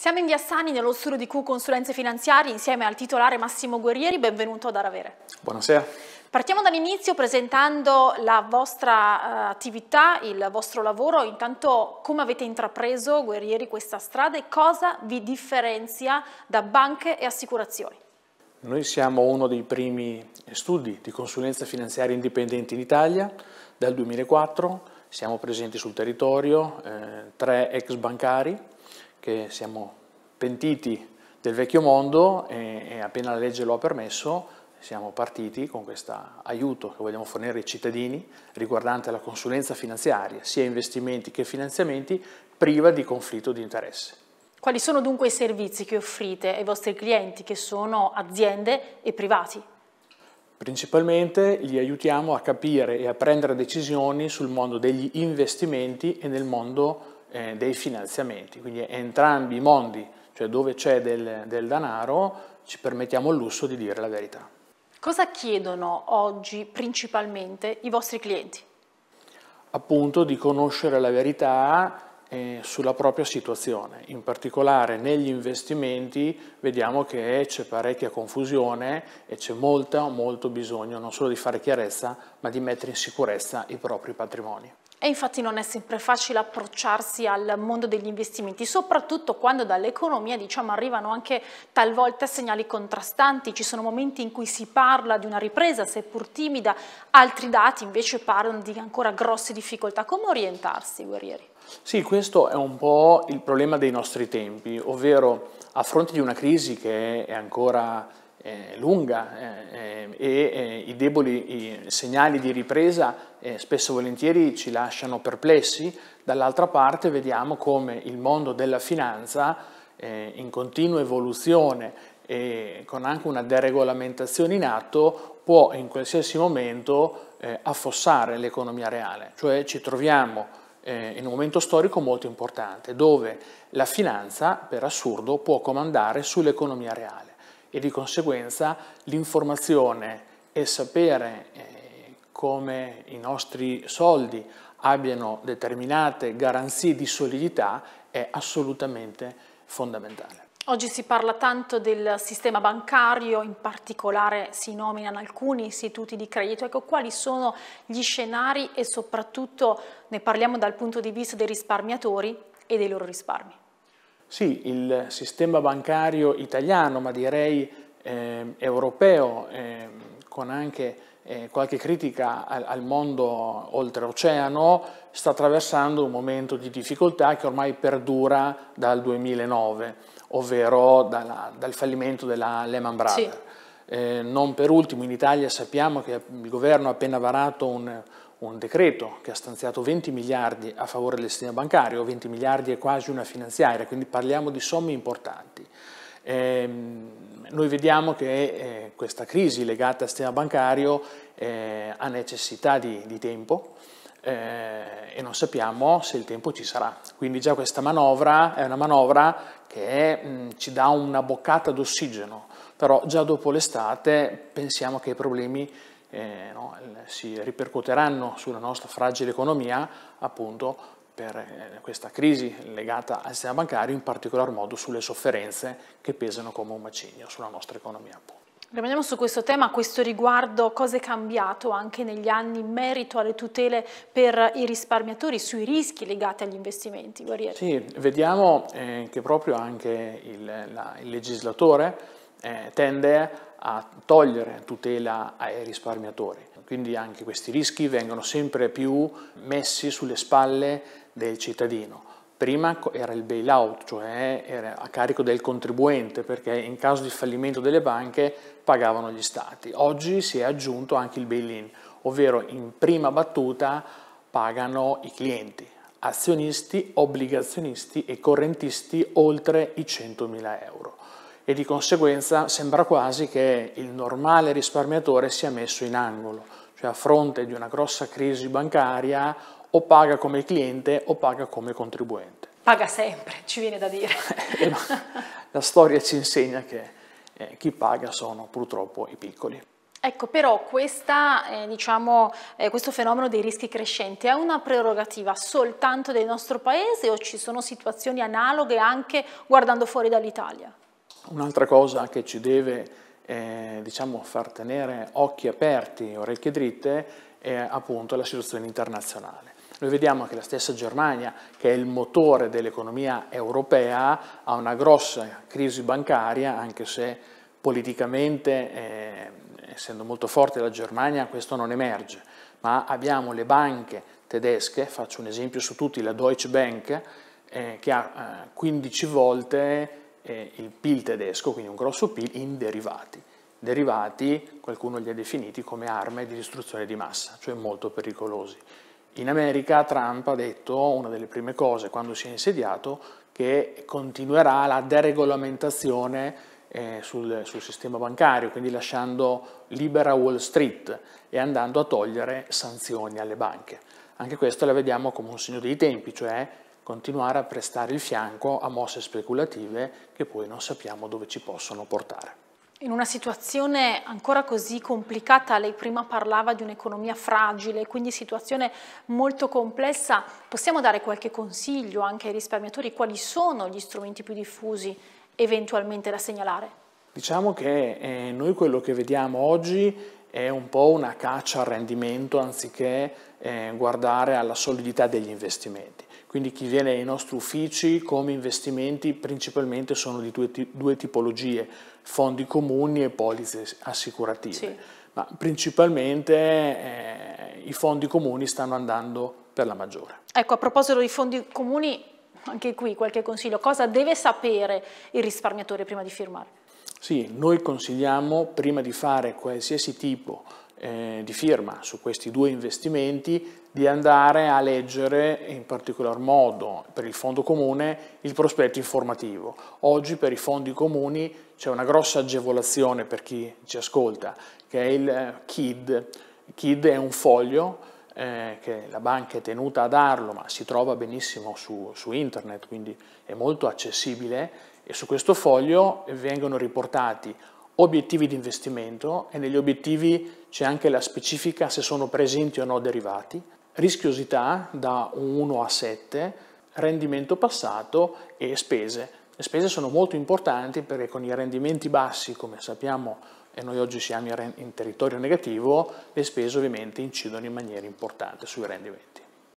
Siamo in via Sani nello studio di Q Consulenze Finanziarie insieme al titolare Massimo Guerrieri, benvenuto ad Aravere. Buonasera. Partiamo dall'inizio presentando la vostra uh, attività, il vostro lavoro, intanto come avete intrapreso Guerrieri questa strada e cosa vi differenzia da banche e assicurazioni? Noi siamo uno dei primi studi di consulenza finanziaria indipendente in Italia dal 2004, siamo presenti sul territorio, eh, tre ex bancari che siamo pentiti del vecchio mondo e, e appena la legge lo ha permesso siamo partiti con questo aiuto che vogliamo fornire ai cittadini riguardante la consulenza finanziaria, sia investimenti che finanziamenti, priva di conflitto di interesse. Quali sono dunque i servizi che offrite ai vostri clienti, che sono aziende e privati? Principalmente li aiutiamo a capire e a prendere decisioni sul mondo degli investimenti e nel mondo eh, dei finanziamenti, quindi entrambi i mondi, cioè dove c'è del, del denaro, ci permettiamo il lusso di dire la verità. Cosa chiedono oggi principalmente i vostri clienti? Appunto di conoscere la verità eh, sulla propria situazione. In particolare negli investimenti vediamo che c'è parecchia confusione e c'è molto, molto bisogno non solo di fare chiarezza, ma di mettere in sicurezza i propri patrimoni. E infatti non è sempre facile approcciarsi al mondo degli investimenti, soprattutto quando dall'economia diciamo, arrivano anche talvolta segnali contrastanti, ci sono momenti in cui si parla di una ripresa, seppur timida, altri dati invece parlano di ancora grosse difficoltà. Come orientarsi, guerrieri? Sì, questo è un po' il problema dei nostri tempi, ovvero a fronte di una crisi che è ancora eh, lunga eh, eh e eh, i deboli i segnali di ripresa eh, spesso e volentieri ci lasciano perplessi, dall'altra parte vediamo come il mondo della finanza in continua evoluzione e con anche una deregolamentazione in atto può in qualsiasi momento affossare l'economia reale, cioè ci troviamo in un momento storico molto importante dove la finanza per assurdo può comandare sull'economia reale e di conseguenza l'informazione e sapere eh, come i nostri soldi abbiano determinate garanzie di solidità è assolutamente fondamentale. Oggi si parla tanto del sistema bancario, in particolare si nominano alcuni istituti di credito. Ecco, quali sono gli scenari e soprattutto ne parliamo dal punto di vista dei risparmiatori e dei loro risparmi? Sì, il sistema bancario italiano, ma direi eh, europeo, eh, con anche eh, qualche critica al, al mondo oltreoceano, sta attraversando un momento di difficoltà che ormai perdura dal 2009, ovvero dalla, dal fallimento della Lehman Brothers. Sì. Eh, non per ultimo, in Italia sappiamo che il governo ha appena varato un, un decreto che ha stanziato 20 miliardi a favore del sistema bancario, 20 miliardi è quasi una finanziaria, quindi parliamo di somme importanti. Eh, noi vediamo che eh, questa crisi legata al sistema bancario eh, ha necessità di, di tempo eh, e non sappiamo se il tempo ci sarà. Quindi già questa manovra è una manovra che mh, ci dà una boccata d'ossigeno, però già dopo l'estate pensiamo che i problemi eh, no, si ripercuoteranno sulla nostra fragile economia appunto per eh, questa crisi legata al sistema bancario, in particolar modo sulle sofferenze che pesano come un macigno sulla nostra economia. Rimaniamo su questo tema, a questo riguardo cosa è cambiato anche negli anni in merito alle tutele per i risparmiatori sui rischi legati agli investimenti? Guerrieri. Sì, vediamo eh, che proprio anche il, la, il legislatore eh, tende a togliere tutela ai risparmiatori. Quindi anche questi rischi vengono sempre più messi sulle spalle del cittadino. Prima era il bailout, cioè era a carico del contribuente, perché in caso di fallimento delle banche pagavano gli stati. Oggi si è aggiunto anche il bail-in, ovvero in prima battuta pagano i clienti, azionisti, obbligazionisti e correntisti oltre i 100.000 euro e di conseguenza sembra quasi che il normale risparmiatore sia messo in angolo, cioè a fronte di una grossa crisi bancaria o paga come cliente o paga come contribuente. Paga sempre, ci viene da dire. Eh, la storia ci insegna che eh, chi paga sono purtroppo i piccoli. Ecco, però questa, eh, diciamo, eh, questo fenomeno dei rischi crescenti è una prerogativa soltanto del nostro paese o ci sono situazioni analoghe anche guardando fuori dall'Italia? Un'altra cosa che ci deve eh, diciamo, far tenere occhi aperti, e orecchie dritte, è appunto la situazione internazionale. Noi vediamo che la stessa Germania, che è il motore dell'economia europea, ha una grossa crisi bancaria, anche se politicamente, eh, essendo molto forte la Germania, questo non emerge. Ma abbiamo le banche tedesche, faccio un esempio su tutti, la Deutsche Bank, eh, che ha 15 eh, volte eh, il PIL tedesco, quindi un grosso PIL, in derivati. Derivati qualcuno li ha definiti come armi di distruzione di massa, cioè molto pericolosi. In America Trump ha detto una delle prime cose quando si è insediato che continuerà la deregolamentazione eh, sul, sul, sistema bancario, quindi lasciando libera Wall Street e andando a togliere sanzioni alle banche. Anche questo la vediamo come un segno dei tempi, cioè continuare a prestare il fianco a mosse speculative che poi non sappiamo dove ci possono portare. In una situazione ancora così complicata, lei prima parlava di un'economia fragile, quindi situazione molto complessa, possiamo dare qualche consiglio anche ai risparmiatori? Quali sono gli strumenti più diffusi eventualmente da segnalare? Diciamo che eh, noi quello che vediamo oggi è un po' una caccia al rendimento anziché eh, guardare alla solidità degli investimenti quindi chi viene ai nostri uffici come investimenti principalmente sono di due, due tipologie, fondi comuni e polizze assicurative, sì. ma principalmente eh, i fondi comuni stanno andando per la maggiore. Ecco, a proposito dei fondi comuni, anche qui qualche consiglio, cosa deve sapere il risparmiatore prima di firmare? Sì, noi consigliamo prima di fare qualsiasi tipo eh, di firma su questi due investimenti di andare a leggere in particolar modo per il fondo comune il prospetto informativo. Oggi per i fondi comuni c'è una grossa agevolazione per chi ci ascolta, che è il eh, KID. KID è un foglio eh, che la banca è tenuta a darlo, ma si trova benissimo su, su, internet, quindi è molto accessibile e su questo foglio vengono riportati obiettivi di investimento e negli obiettivi c'è anche la specifica se sono presenti o no derivati, rischiosità da 1 a 7, rendimento passato e spese. Le spese sono molto importanti perché con i rendimenti bassi, come sappiamo, e noi oggi siamo in territorio negativo, le spese ovviamente incidono in maniera importante sui rendimenti.